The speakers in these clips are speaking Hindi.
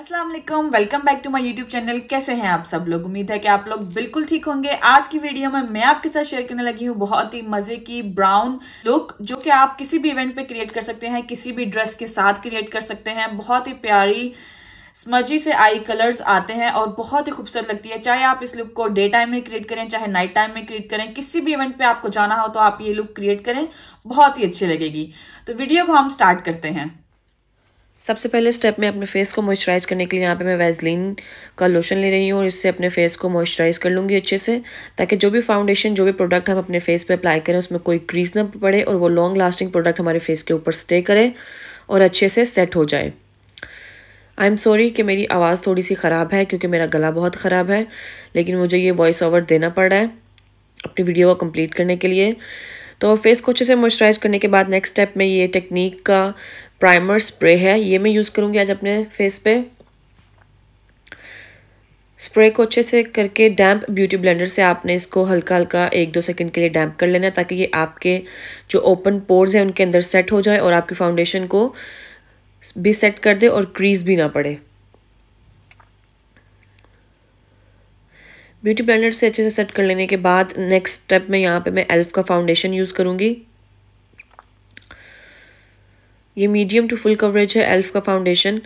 वालेकुम welcome back to my YouTube channel कैसे हैं आप सब लोग उम्मीद है कि आप लोग बिल्कुल ठीक होंगे आज की वीडियो में मैं आपके साथ शेयर करने लगी हूँ बहुत ही मजे की ब्राउन लुक जो कि आप किसी भी इवेंट पे क्रिएट कर सकते हैं किसी भी ड्रेस के साथ क्रिएट कर सकते हैं बहुत ही प्यारी स्मजी से आई कलर्स आते हैं और बहुत ही खूबसूरत लगती है चाहे आप इस लुक को डे टाइम में क्रिएट करें चाहे नाइट टाइम में क्रिएट करें किसी भी इवेंट पे आपको जाना हो तो आप ये लुक क्रिएट करें बहुत ही अच्छी लगेगी तो वीडियो को हम स्टार्ट करते हैं सबसे पहले स्टेप में अपने फेस को मॉइस्चराइज़ करने के लिए यहाँ पे मैं वैजलिन का लोशन ले रही हूँ और इससे अपने फेस को मॉइस्चराइज़ कर लूँगी अच्छे से ताकि जो भी फाउंडेशन जो भी प्रोडक्ट हम अपने फेस पे अप्लाई करें उसमें कोई क्रीज ना पड़े और वो लॉन्ग लास्टिंग प्रोडक्ट हमारे फेस के ऊपर स्टे करे और अच्छे से सेट हो जाए आई एम सॉरी कि मेरी आवाज़ थोड़ी सी ख़राब है क्योंकि मेरा गला बहुत ख़राब है लेकिन मुझे ये वॉइस ओवर देना पड़ रहा है अपनी वीडियो को कम्प्लीट करने के लिए तो फेस को अच्छे से मॉइस्चराइज करने के बाद नेक्स्ट स्टेप में ये टेक्निक का प्राइमर स्प्रे है ये मैं यूज़ करूँगी आज अपने फेस पे स्प्रे को अच्छे से करके डैम्प ब्यूटी ब्लेंडर से आपने इसको हल्का हल्का एक दो सेकंड के लिए डैम्प कर लेना ताकि ये आपके जो ओपन पोर्स हैं उनके अंदर सेट हो जाए और आपकी फाउंडेशन को भी सेट कर दे और क्रीज भी ना पड़े ब्यूटी ब्लेंडर से अच्छे से सेट कर लेने के बाद नेक्स्ट स्टेप में यहाँ पे मैं एल्फ का फाउंडेशन यूज़ करूँगी ये मीडियम टू फुल कवरेज है एल्फ का फाउंडेशन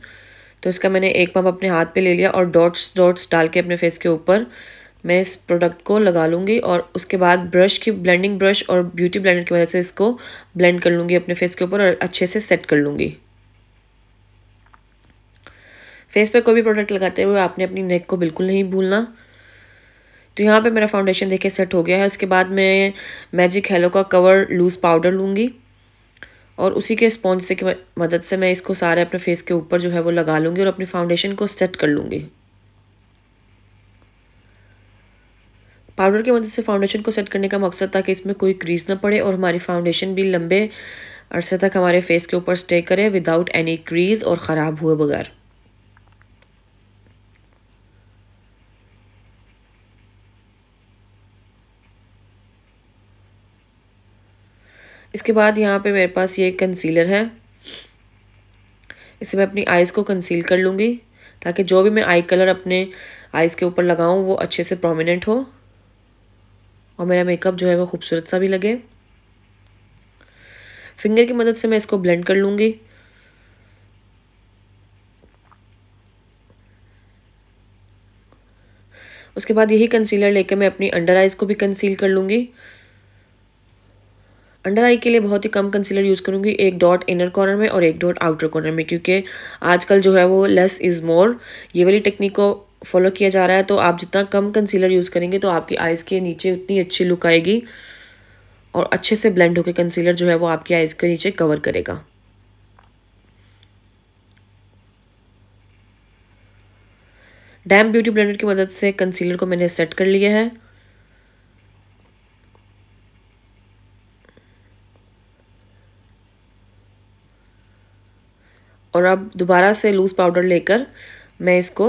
तो इसका मैंने एक पम्प अपने हाथ पे ले लिया और डॉट्स डॉट्स डाल के अपने फेस के ऊपर मैं इस प्रोडक्ट को लगा लूँगी और उसके बाद ब्रश की ब्लेंडिंग ब्रश और ब्यूटी ब्लेंडर की वजह से इसको ब्लेंड कर लूँगी अपने फेस के ऊपर और अच्छे से सेट कर लूँगी फेस पर कोई भी प्रोडक्ट लगाते हुए आपने अपनी नेक को बिल्कुल नहीं भूलना तो यहाँ पे मेरा फाउंडेशन देखिए सेट हो गया है उसके बाद मैं मैजिक हेलो का कवर लूज़ पाउडर लूँगी और उसी के स्पॉन्ज से की मदद से मैं इसको सारे अपने फेस के ऊपर जो है वो लगा लूँगी और अपनी फाउंडेशन को सेट कर लूँगी पाउडर की मदद से फाउंडेशन को सेट करने का मकसद था कि इसमें कोई क्रीज ना पड़े और हमारी फाउंडेशन भी लंबे अरसे तक हमारे फेस के ऊपर स्टे करे विदाउट एनी क्रीज और ख़राब हुए बगैर इसके बाद यहाँ पे मेरे पास ये कंसीलर है इससे मैं अपनी आइज़ को कंसील कर लूँगी ताकि जो भी मैं आई कलर अपने आइज़ के ऊपर लगाऊँ वो अच्छे से प्रोमिनेंट हो और मेरा मेकअप जो है वो खूबसूरत सा भी लगे फिंगर की मदद से मैं इसको ब्लेंड कर लूँगी उसके बाद यही कंसीलर लेके मैं अपनी अंडर आइज़ को भी कंसील कर लूँगी अंडर आई के लिए बहुत ही कम कंसीलर यूज़ करूँगी एक डॉट इनर कॉर्नर में और एक डॉट आउटर कॉर्नर में क्योंकि आजकल जो है वो लेस इज़ मोर ये वाली टेक्निक को फॉलो किया जा रहा है तो आप जितना कम कंसीलर यूज़ करेंगे तो आपकी आइज़ के नीचे उतनी अच्छी लुक आएगी और अच्छे से ब्लेंड होकर कंसीलर जो है वो आपकी आइज़ के नीचे कवर करेगा डैम ब्यूटी ब्लेंडर की मदद से कंसीलर को मैंने सेट कर लिया है और अब दोबारा से लूज़ पाउडर लेकर मैं इसको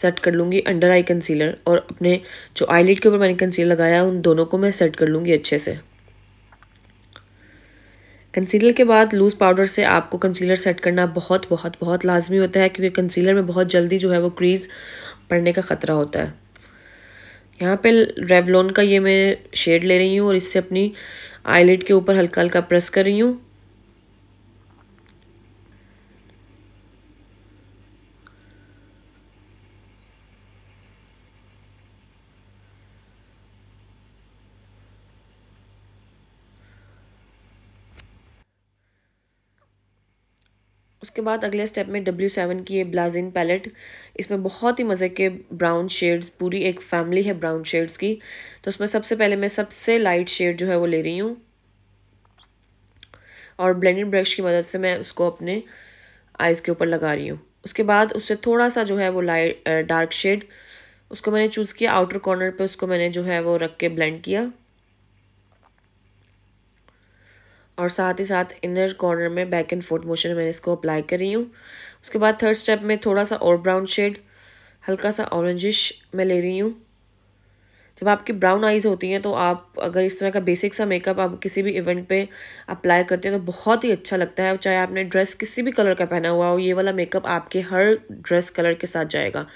सेट कर लूँगी अंडर आई कंसीलर और अपने जो आईलेट के ऊपर मैंने कंसीलर लगाया उन दोनों को मैं सेट कर लूँगी अच्छे से कंसीलर के बाद लूज़ पाउडर से आपको कंसीलर सेट करना बहुत बहुत बहुत लाजमी होता है क्योंकि कंसीलर में बहुत जल्दी जो है वो क्रीज़ पड़ने का ख़तरा होता है यहाँ पे रेवलोन का ये मैं शेड ले रही हूँ और इससे अपनी आईलिड के ऊपर हल्का हल्का प्रेस कर रही हूँ उसके बाद अगले स्टेप में डब्ल्यू सेवन की ये ब्लाजिन पैलेट इसमें बहुत ही मज़े के ब्राउन शेड्स पूरी एक फैमिली है ब्राउन शेड्स की तो उसमें सबसे पहले मैं सबसे लाइट शेड जो है वो ले रही हूँ और ब्लेंडेड ब्रश की मदद से मैं उसको अपने आइज़ के ऊपर लगा रही हूँ उसके बाद उससे थोड़ा सा जो है वो लाइट डार्क शेड उसको मैंने चूज़ किया आउटर कॉर्नर पर उसको मैंने जो है वो रख के ब्लेंड किया और साथ ही साथ इनर कॉर्नर में बैक एंड फोर्थ मोशन मैंने इसको अप्लाई कर रही हूँ उसके बाद थर्ड स्टेप में थोड़ा सा और ब्राउन शेड हल्का सा ऑरेंजिश मैं ले रही हूँ जब आपकी ब्राउन आइज़ होती हैं तो आप अगर इस तरह का बेसिक सा मेकअप आप किसी भी इवेंट पे अप्लाई करते हैं तो बहुत ही अच्छा लगता है चाहे आपने ड्रेस किसी भी कलर का पहना हुआ हो ये वाला मेकअप आपके हर ड्रेस कलर के साथ जाएगा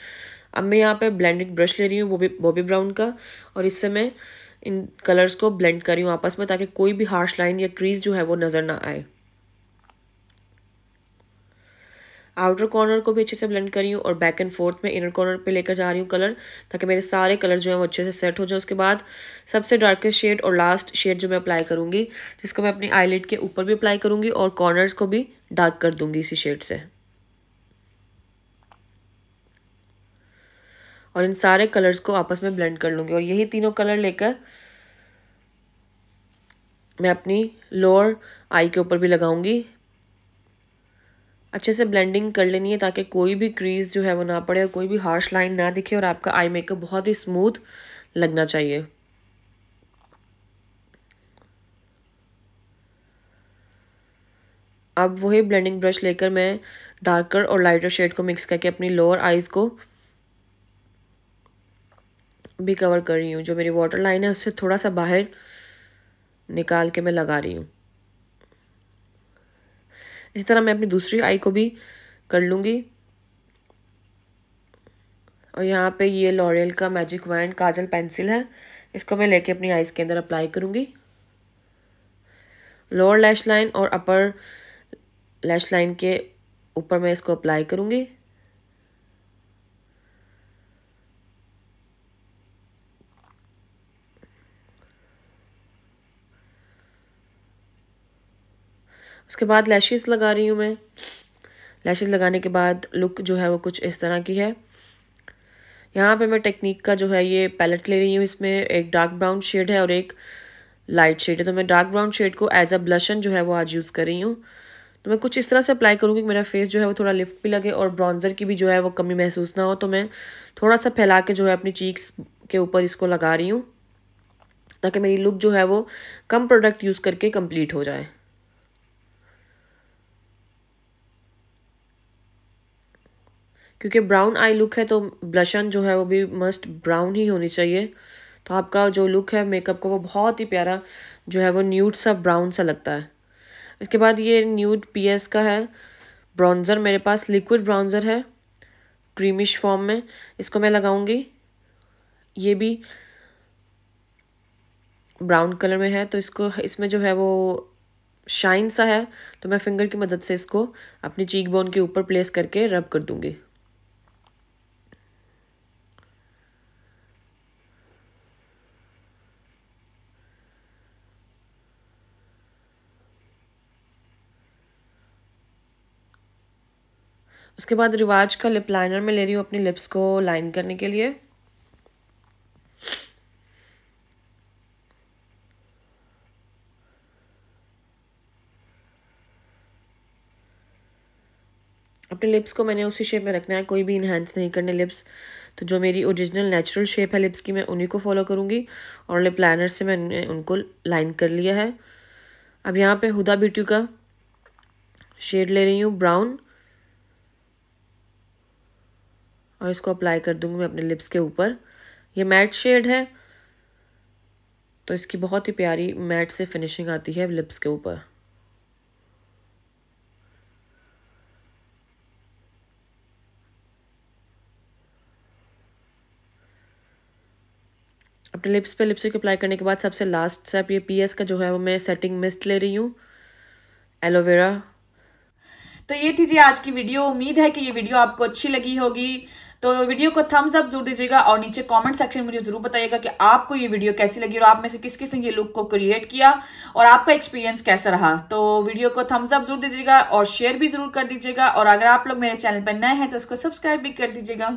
अब मैं यहाँ पे ब्लेंडिंग ब्रश ले रही हूँ वो भी बॉबी ब्राउन का और इससे मैं इन कलर्स को ब्लेंड कर रही हूँ आपस में ताकि कोई भी हार्श लाइन या क्रीज जो है वो नज़र ना आए आउटर कॉर्नर को भी अच्छे से ब्लेंड कर रही हूँ और बैक एंड फोर्थ में इनर कॉर्नर पे लेकर जा रही हूँ कलर ताकि मेरे सारे कलर जो हैं वो अच्छे से सेट हो जाए उसके बाद सबसे डार्केस्ट शेड और लास्ट शेड जो मैं अप्लाई करूँगी जिसको मैं अपनी आईलेट के ऊपर भी अप्लाई करूँगी और कॉर्नर्स को भी डार्क कर दूँगी इसी शेड से और इन सारे कलर्स को आपस में ब्लेंड कर लूँगी और यही तीनों कलर लेकर मैं अपनी लोअर आई के ऊपर भी लगाऊंगी अच्छे से ब्लेंडिंग कर लेनी है ताकि कोई भी क्रीज जो है वो ना पड़े और कोई भी हार्श लाइन ना दिखे और आपका आई मेकअप बहुत ही स्मूथ लगना चाहिए अब वही ब्लेंडिंग ब्रश लेकर मैं डार्कर और लाइटर शेड को मिक्स करके अपनी लोअर आईज़ को भी कवर कर रही हूँ जो मेरी वाटर लाइन है उससे थोड़ा सा बाहर निकाल के मैं लगा रही हूँ इसी तरह मैं अपनी दूसरी आई को भी कर लूँगी और यहाँ पे ये लॉरियल का मैजिक वैंड काजल पेंसिल है इसको मैं लेके अपनी आईज़ के अंदर अप्लाई करूँगी लोअर लैश लाइन और अपर लैश लाइन के ऊपर मैं इसको अप्लाई करूँगी उसके बाद लैशेस लगा रही हूँ मैं लैशेस लगाने के बाद लुक जो है वो कुछ इस तरह की है यहाँ पे मैं टेक्निक का जो है ये पैलेट ले रही हूँ इसमें एक डार्क ब्राउन शेड है और एक लाइट शेड है तो मैं डार्क ब्राउन शेड को एज अ ब्लशन जो है वो आज यूज़ कर रही हूँ तो मैं कुछ इस तरह से अप्लाई करूँगी कि मेरा फेस जो है वो थोड़ा लिफ्ट भी लगे और ब्रॉन्ज़र की भी जो है वो कमी महसूस ना हो तो मैं थोड़ा सा फैला के जो है अपनी चीक्स के ऊपर इसको लगा रही हूँ ताकि मेरी लुक जो है वो कम प्रोडक्ट यूज़ करके कंप्लीट हो जाए क्योंकि ब्राउन आई लुक है तो ब्लशन जो है वो भी मस्ट ब्राउन ही होनी चाहिए तो आपका जो लुक है मेकअप का वो बहुत ही प्यारा जो है वो न्यूट सा ब्राउन सा लगता है इसके बाद ये पी पीएस का है ब्राउन्ज़र मेरे पास लिक्विड ब्राउन्ज़र है क्रीमिश फॉर्म में इसको मैं लगाऊंगी ये भी ब्राउन कलर में है तो इसको इसमें जो है वो शाइन सा है तो मैं फिंगर की मदद से इसको अपनी चीक बोन के ऊपर प्लेस करके रब कर दूँगी उसके बाद रिवाज का लिप लाइनर में ले रही हूँ अपनी लिप्स को लाइन करने के लिए अपने लिप्स को मैंने उसी शेप में रखना है कोई भी इन्हेंस नहीं करने लिप्स तो जो मेरी ओरिजिनल नेचुरल शेप है लिप्स की मैं उन्हीं को फॉलो करूँगी और लिप लाइनर से मैंने उनको लाइन कर लिया है अब यहाँ पे हुदा ब्यूटी का शेड ले रही हूँ ब्राउन और इसको अप्लाई कर दूंगी मैं अपने लिप्स के ऊपर ये मैट शेड है तो इसकी बहुत ही प्यारी मैट से फिनिशिंग आती है लिप्स के ऊपर अपने लिप्स पे लिपस्टिक अप्लाई करने के बाद सबसे लास्ट स्टेप ये पीएस का जो है वो मैं सेटिंग मिस्ट ले रही हूँ एलोवेरा तो ये थी जी आज की वीडियो उम्मीद है कि ये वीडियो आपको अच्छी लगी होगी तो वीडियो को थम्स अप जरूर दीजिएगा और नीचे कमेंट सेक्शन में मुझे जरूर बताइएगा कि आपको ये वीडियो कैसी लगी और आप में से किस किस ये लुक को क्रिएट किया और आपका एक्सपीरियंस कैसा रहा तो वीडियो को थम्स अप जरूर दीजिएगा और शेयर भी जरूर कर दीजिएगा और अगर आप लोग मेरे चैनल पर नए हैं तो उसको सब्सक्राइब भी कर दीजिएगा